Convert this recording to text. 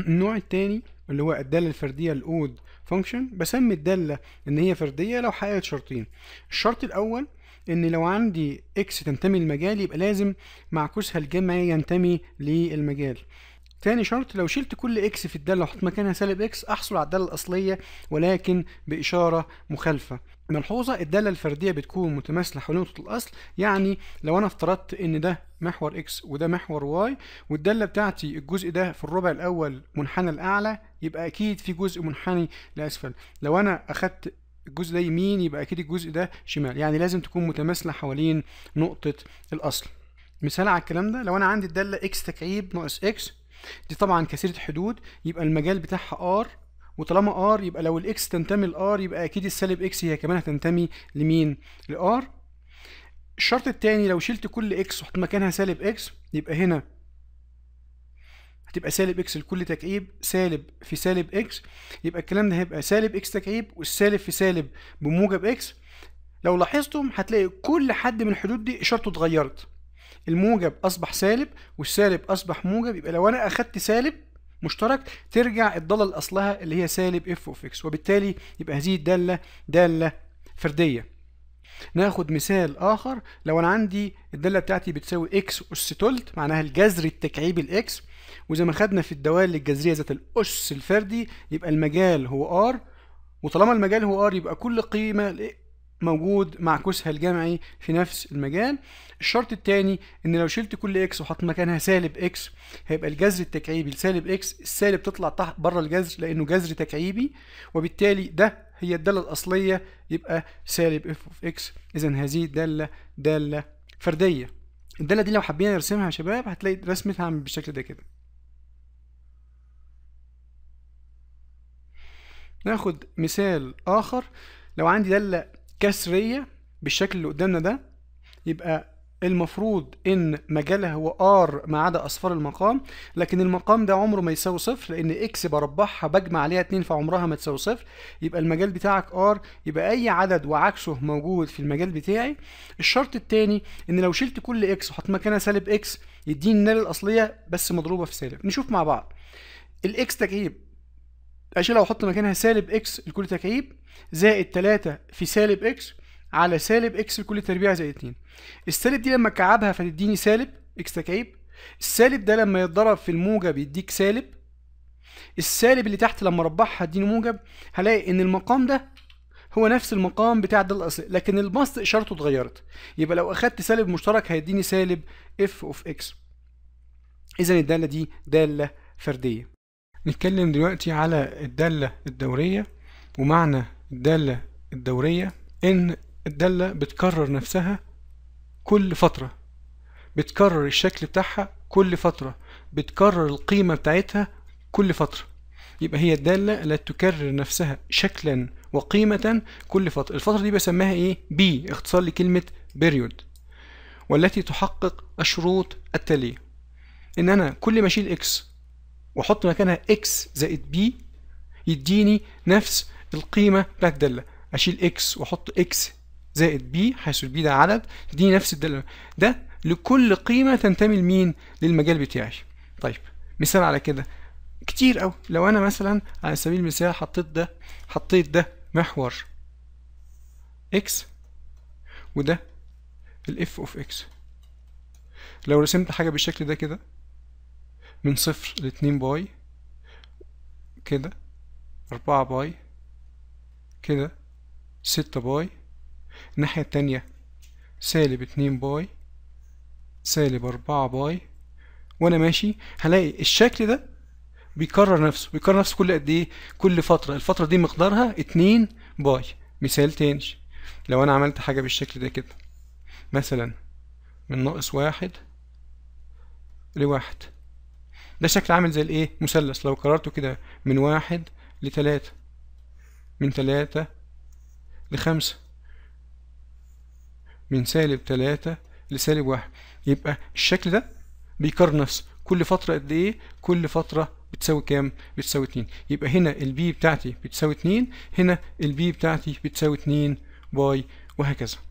النوع التاني اللي هو الدالة الفردية الأود فانكشن بسمي الدالة إن هي فردية لو حققت شرطين الشرط الأول إن لو عندي إكس تنتمي للمجال يبقى لازم معكوسها الجمعي ينتمي للمجال تاني شرط لو شلت كل اكس في الداله وحطيت مكانها سالب اكس احصل على الداله الاصليه ولكن باشاره مخالفه ملحوظه الداله الفرديه بتكون متماثله حول نقطه الاصل يعني لو انا افترضت ان ده محور اكس وده محور واي والداله بتاعتي الجزء ده في الربع الاول منحنى الاعلى يبقى اكيد في جزء منحني لاسفل لو انا اخدت الجزء ده يمين يبقى اكيد الجزء ده شمال يعني لازم تكون متماثله حوالين نقطه الاصل مثال على الكلام ده لو انا عندي الداله اكس تكعيب ناقص اكس دي طبعا كثيره حدود يبقى المجال بتاعها ار وطالما ار يبقى لو الاكس تنتمي لار يبقى اكيد السالب اكس هي كمان هتنتمي لمين لار الشرط التاني لو شلت كل اكس وحط مكانها سالب اكس يبقى هنا هتبقى سالب اكس لكل تكعيب سالب في سالب اكس يبقى الكلام ده هيبقى سالب اكس تكعيب والسالب في سالب بموجب اكس لو لاحظتم هتلاقي كل حد من الحدود دي اشارته اتغيرت الموجب اصبح سالب والسالب اصبح موجب يبقى لو انا اخدت سالب مشترك ترجع الضاله الاصلها اللي هي سالب اف اوف اكس وبالتالي يبقى هذه الداله داله فرديه ناخد مثال اخر لو انا عندي الداله بتاعتي بتساوي اكس اس تلت معناها الجذر التكعيبي الاكس وزي ما خدنا في الدوال الجذريه ذات الاس الفردي يبقى المجال هو ار وطالما المجال هو ار يبقى كل قيمه موجود مع الجمعي في نفس المجال الشرط الثاني ان لو شلت كل اكس وحط مكانها سالب اكس هيبقى الجذر التكعيبي لسالب اكس السالب تطلع تحت بره الجذر لانه جذر تكعيبي وبالتالي ده هي الداله الاصليه يبقى سالب اف اوف اكس اذا هذه داله داله فرديه الداله دي لو حبينا نرسمها يا شباب هتلاقي رسمتها عامل بالشكل ده كده ناخد مثال اخر لو عندي داله كسريه بالشكل اللي قدامنا ده يبقى المفروض ان مجالها هو ار ما عدا اصفار المقام لكن المقام ده عمره ما يساوي صفر لان اكس بربحها بجمع عليها 2 فعمرها ما تساوي صفر يبقى المجال بتاعك ار يبقى اي عدد وعكسه موجود في المجال بتاعي الشرط الثاني ان لو شلت كل اكس وحط مكانها سالب اكس يديني النال الاصليه بس مضروبه في سالب نشوف مع بعض الاكس تجيب اشيلها واحط مكانها سالب اكس لكل تكعيب زائد 3 في سالب اكس على سالب اكس لكل تربيع زائد 2 السالب دي لما اكعبها فتديني سالب اكس تكعيب السالب ده لما يتضرب في الموجب يديك سالب السالب اللي تحت لما اربعها يديني موجب هلاقي ان المقام ده هو نفس المقام بتاع ده الاصل لكن البسط اشارته اتغيرت يبقى لو اخدت سالب مشترك هيديني سالب اف اوف اكس اذا الداله دي داله فرديه نتكلم دلوقتي على الدالة الدورية ومعنى الدالة الدورية إن الدالة بتكرر نفسها كل فترة بتكرر الشكل بتاعها كل فترة بتكرر القيمة بتاعتها كل فترة يبقى هي الدالة التي تكرر نفسها شكلا وقيمة كل فترة الفترة دي بسميها ايه بي اختصار لكلمة بيريود والتي تحقق الشروط التالية ان انا كل ما اشيل اكس واحط مكانها اكس زائد بي يديني نفس القيمه بتاعت الداله اشيل اكس واحط اكس زائد بي حيث البي ده عدد يديني نفس الداله ده لكل قيمه تنتمي لمين للمجال بتاعي طيب مثال على كده كتير قوي لو انا مثلا على سبيل المثال حطيت ده حطيت ده محور اكس وده الاف اوف اكس لو رسمت حاجه بالشكل ده كده من صفر لاتنين باي كده أربعة باي كده ستة باي الناحية التانية سالب اتنين باي سالب أربعة باي وأنا ماشي هلاقي الشكل ده بيكرر نفسه بيكرر نفسه كل قد إيه كل فترة الفترة دي مقدارها اتنين باي مثال تاني لو أنا عملت حاجة بالشكل ده كده مثلا من ناقص واحد لواحد ده شكل عامل زي الايه مثلث لو كررته كده من واحد لتلاتة من تلاتة لخمسة من سالب تلاتة لسالب واحد يبقى الشكل ده بيكرنس كل فترة قد ايه كل فترة بتساوي كام بتساوي اتنين يبقى هنا البي بتاعتي بتساوي اتنين هنا البي بتاعتي بتساوي اتنين باي وهكذا